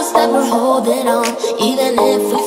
That we're holding on, even if we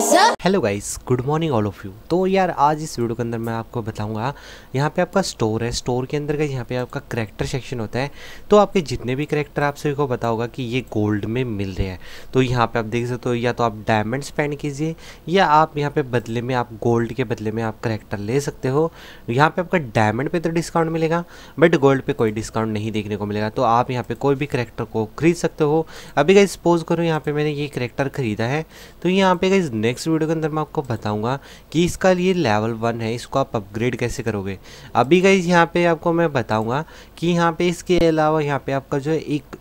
hello guys good morning all of you तो यार आज इस video के अंदर मैं आपको बताऊंगा यहाँ पे आपका स्टोर है स्टोर के अंदर का यहाँ पे आपका करेक्टर सेक्शन होता है तो आपके जितने भी करेक्टर आप सभी को बताऊंगा कि ये गोल्ड में मिल रहे हैं तो यहाँ पे आप देख सकते हो या तो आप डायमंड स्पेंड कीजिए या आप यहाँ पे बदले में आप गोल्ड के बदले में आप करेक्टर ले सकते हो यहाँ पे आपका डायमंड पे तो डिस्काउंट मिलेगा बट गोल्ड पर कोई डिस्काउंट नहीं देखने को मिलेगा तो आप यहाँ पे कोई भी करेक्टर को खरीद सकते हो अभी गाइज सपोज करो यहाँ पे मैंने ये करेक्टर खरीदा है तो यहाँ पे गाइज नेक्स्ट वीडियो के अंदर मैं आपको बताऊंगा कि इसका ये लेवल वन है इसको आप अपग्रेड कैसे करोगे अभी गई यहाँ पे आपको मैं बताऊंगा कि यहाँ पे इसके अलावा यहाँ पे आपका जो एक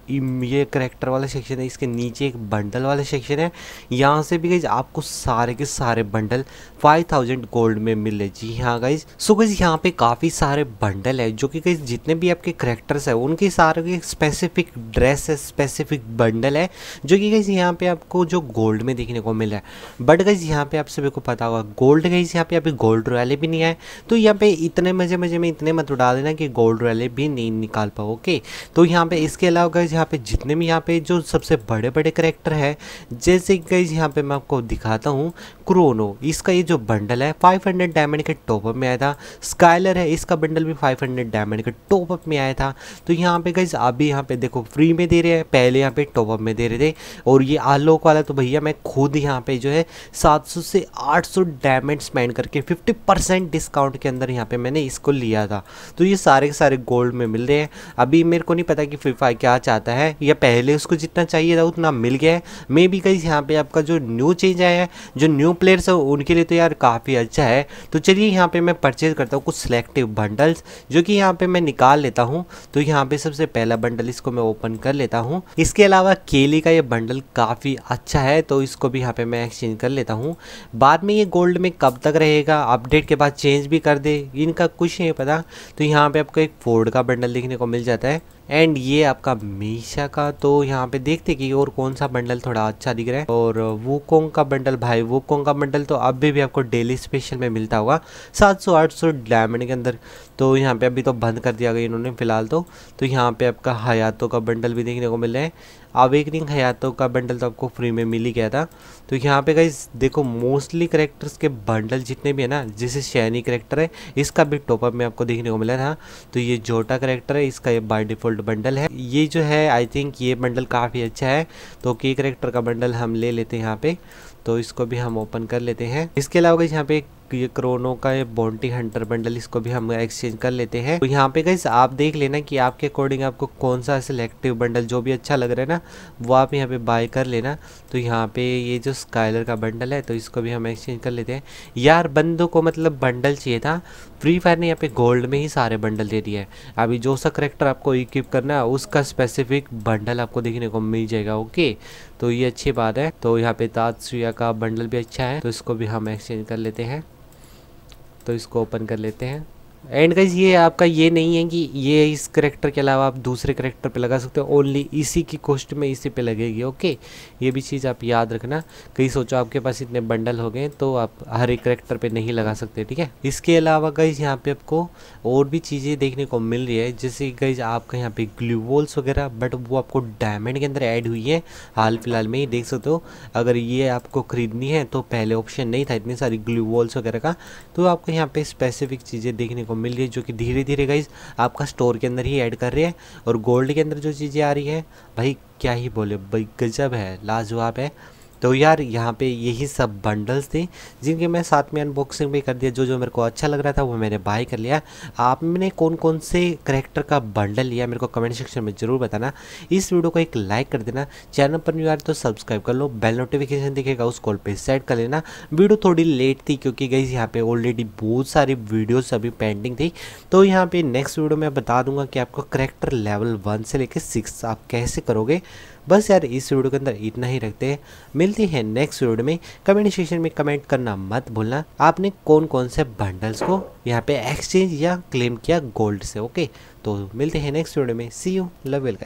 ये करेक्टर वाला सेक्शन है इसके नीचे एक बंडल वाला सेक्शन है यहाँ से भी गई आपको सारे के सारे बंडल फाइव गोल्ड में मिले जी हाँ गई सो गई यहाँ पे काफ़ी सारे बंडल है जो कि गई जितने भी आपके करेक्टर्स हैं उनके सारे के स्पेसिफिक ड्रेस है स्पेसिफिक बंडल है जो कि गई यहाँ पे आपको जो गोल्ड में देखने को मिला है बट बट गई यहाँ पे आप सभी को पता होगा गोल्ड गई यहाँ पे अभी गोल्ड रॉयले भी नहीं आए तो यहाँ पे इतने मजे मजे में इतने मत उड़ा देना कि गोल्ड रॉयले भी नहीं निकाल पाओ ओके तो यहाँ पे इसके अलावा गई यहाँ पे जितने भी यहाँ पे जो सबसे बड़े बड़े करेक्टर है जैसे गई यहाँ पे मैं आपको दिखाता हूँ क्रोनो इसका ये जो बंडल है फाइव डायमंड के टॉपअप में आया था स्काइलर है इसका बंडल भी फाइव डायमंड के टॉपअप में आया था तो यहाँ पे गई अभी यहाँ पे देखो फ्री में दे रहे हैं पहले यहाँ पे टॉपअप में दे रहे थे और ये आलोक वाला तो भैया मैं खुद यहाँ पे जो है 700 से 800 डायमंड स्पेंड करके 50 परसेंट डिस्काउंट के अंदर यहाँ पे मैंने इसको लिया था तो ये सारे के सारे गोल्ड में मिल रहे हैं अभी मेरे को नहीं पता कि फ्री फायर क्या चाहता है या पहले उसको जितना चाहिए था उतना मिल गया है मे भी कहीं यहाँ पर आपका जो न्यू चेंज आया है जो न्यू प्लेयर्स है उनके लिए तो यार काफ़ी अच्छा है तो चलिए यहाँ पर मैं परचेज करता हूँ कुछ सेलेक्टिव बंडल्स जो कि यहाँ पर मैं निकाल लेता हूँ तो यहाँ पर सबसे पहला बंडल इसको मैं ओपन कर लेता हूँ इसके अलावा केली का ये बंडल काफ़ी अच्छा है तो इसको भी यहाँ पर मैं एक्सचेंज कर कर लेता हूँ बाद में ये गोल्ड में कब तक रहेगा अपडेट के बाद चेंज भी कर दे इनका कुछ नहीं पता तो यहाँ पे आपको एक फोर्ड का बंडल देखने को मिल जाता है एंड ये आपका मीशा का तो यहाँ पे देखते कि और कौन सा बंडल थोड़ा अच्छा दिख रहा है और वोकोंग का बंडल भाई वोकोंग का बंडल तो अभी भी, भी आपको डेली स्पेशल में मिलता होगा 700 800 डायमंड के अंदर तो यहाँ पे अभी तो बंद कर दिया गया इन्होंने फिलहाल तो तो यहाँ पे आपका हयातों का बंडल भी देखने को मिल रहा है अवेकनिंग हयातों का बंडल तो आपको फ्री में मिल ही गया था तो यहाँ पे गई देखो मोस्टली करेक्टर्स के बंडल जितने भी है ना जैसे शैनी करेक्टर है इसका भी टॉपअप में आपको देखने को मिला था तो ये जोटा करेक्टर है इसका ये बाई डिफॉल्ट गोल्ड बंडल है ये जो है आई थिंक ये बंडल काफ़ी अच्छा है तो के करेक्टर का बंडल हम ले लेते हैं यहाँ पे तो इसको भी हम ओपन कर लेते हैं इसके अलावा यहाँ पे ये क्रोनो का ये बॉन्टी हंटर बंडल इसको भी हम एक्सचेंज कर लेते हैं तो यहाँ पे गई आप देख लेना कि आपके अकॉर्डिंग आपको कौन सा सिलेक्टिव बंडल जो भी अच्छा लग रहा है ना वो आप यहाँ पे बाय कर लेना तो यहाँ पे ये जो स्काइलर का बंडल है तो इसको भी हम एक्सचेंज कर लेते हैं यार बंदों को मतलब बंडल चाहिए था फ्री फायर ने यहाँ पे गोल्ड में ही सारे बंडल दे दिए हैं अभी जो सा करेक्टर आपको इक्विप करना है उसका स्पेसिफिक बंडल आपको देखने को मिल जाएगा ओके तो ये अच्छी बात है तो यहाँ पे तात का बंडल भी अच्छा है तो इसको भी हम एक्सचेंज कर लेते हैं तो इसको ओपन कर लेते हैं एंड गाइज ये आपका ये नहीं है कि ये इस करेक्टर के अलावा आप दूसरे करेक्टर पे लगा सकते हो ओनली इसी की कोस्ट में इसी पे लगेगी ओके ये भी चीज़ आप याद रखना कहीं सोचो आपके पास इतने बंडल हो गए तो आप हर एक करेक्टर पे नहीं लगा सकते ठीक है इसके अलावा गाइज यहाँ पे आपको और भी चीज़ें देखने को मिल रही है जैसे गाइज आपका यहाँ पे ग्लू वगैरह बट वो आपको डायमंड के अंदर एड हुई है हाल फिलहाल में ही देख सकते हो अगर ये आपको ख़रीदनी है तो पहले ऑप्शन नहीं था इतनी सारी ग्लू वगैरह का तो आपको यहाँ पर स्पेसिफिक चीज़ें देखने को मिल रही है जो कि धीरे धीरे गाइज आपका स्टोर के अंदर ही ऐड कर रही है और गोल्ड के अंदर जो चीज़ें आ रही है भाई क्या ही बोले भाई गजब है लाजवाब है तो यार यहाँ पे यही सब बंडल्स थे जिनके मैं साथ में अनबॉक्सिंग भी कर दिया जो जो मेरे को अच्छा लग रहा था वो मैंने बाय कर लिया आपने कौन कौन से करेक्टर का बंडल लिया मेरे को कमेंट सेक्शन में ज़रूर बताना इस वीडियो को एक लाइक कर देना चैनल पर न्यू आए तो सब्सक्राइब कर लो बेल नोटिफिकेशन दिखेगा उस कॉल पर सेट कर लेना वीडियो थोड़ी लेट थी क्योंकि गई यहाँ पर ऑलरेडी बहुत सारी वीडियोज़ अभी पेंडिंग थी तो यहाँ पर नेक्स्ट वीडियो में बता दूंगा कि आपको करेक्टर लेवल वन से लेकर सिक्स आप कैसे करोगे बस यार इस वीडियो के अंदर इतना ही रखते हैं मिलती है नेक्स्ट वीडियो में कमेंट सेक्शन में कमेंट करना मत भूलना आपने कौन कौन से बंडल्स को यहाँ पे एक्सचेंज या क्लेम किया गोल्ड से ओके तो मिलते हैं नेक्स्ट वीडियो में सी यू लव वेलकम